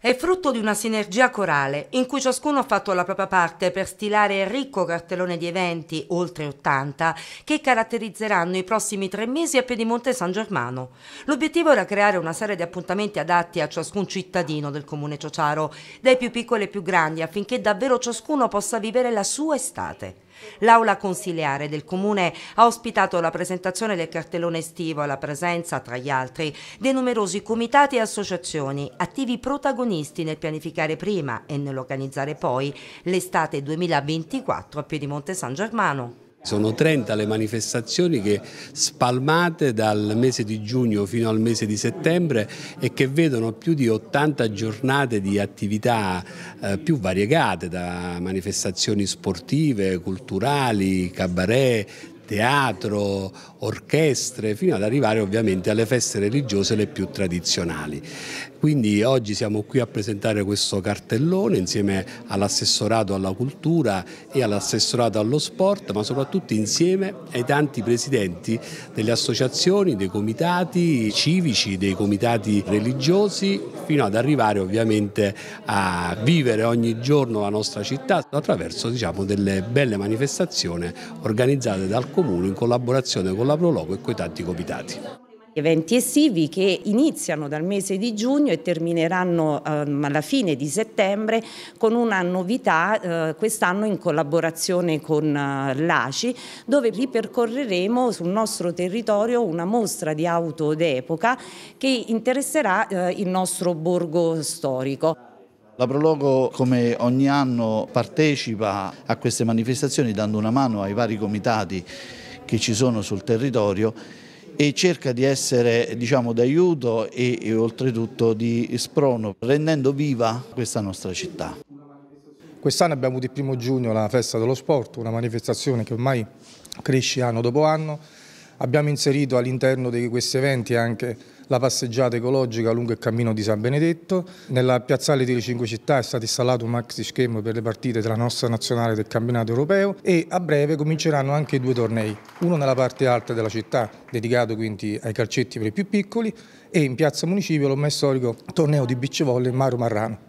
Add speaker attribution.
Speaker 1: È frutto di una sinergia corale in cui ciascuno ha fatto la propria parte per stilare il ricco cartellone di eventi, oltre 80, che caratterizzeranno i prossimi tre mesi a Piedimonte San Germano. L'obiettivo era creare una serie di appuntamenti adatti a ciascun cittadino del comune Ciociaro, dai più piccoli ai più grandi, affinché davvero ciascuno possa vivere la sua estate. L'aula consiliare del comune ha ospitato la presentazione del cartellone estivo alla presenza, tra gli altri, dei numerosi comitati e associazioni, attivi protagonisti nel pianificare prima e nell'organizzare poi l'estate 2024 a Piedimonte San Germano.
Speaker 2: Sono 30 le manifestazioni che spalmate dal mese di giugno fino al mese di settembre e che vedono più di 80 giornate di attività eh, più variegate da manifestazioni sportive, culturali, cabaret, teatro, orchestre, fino ad arrivare ovviamente alle feste religiose le più tradizionali. Quindi oggi siamo qui a presentare questo cartellone insieme all'assessorato alla cultura e all'assessorato allo sport, ma soprattutto insieme ai tanti presidenti delle associazioni, dei comitati civici, dei comitati religiosi, fino ad arrivare ovviamente a vivere ogni giorno la nostra città attraverso diciamo, delle belle manifestazioni organizzate dal Comune in collaborazione con la Proloco e coi tanti comitati
Speaker 3: eventi estivi che iniziano dal mese di giugno e termineranno ehm, alla fine di settembre con una novità eh, quest'anno in collaborazione con eh, l'ACI dove ripercorreremo sul nostro territorio una mostra di auto d'epoca che interesserà eh, il nostro borgo storico.
Speaker 4: La Prologo come ogni anno partecipa a queste manifestazioni dando una mano ai vari comitati che ci sono sul territorio e cerca di essere diciamo, d'aiuto e, e oltretutto
Speaker 5: di sprono, rendendo viva questa nostra città. Quest'anno abbiamo avuto il primo giugno la festa dello sport, una manifestazione che ormai cresce anno dopo anno. Abbiamo inserito all'interno di questi eventi anche la passeggiata ecologica lungo il cammino di San Benedetto. Nella piazzale delle Cinque Città è stato installato un maxi schermo per le partite della nostra nazionale del campionato europeo e a breve cominceranno anche due tornei, uno nella parte alta della città, dedicato quindi ai calcetti per i più piccoli, e in piazza Municipio l'ho messo storico torneo di beach volley Mario Marrano.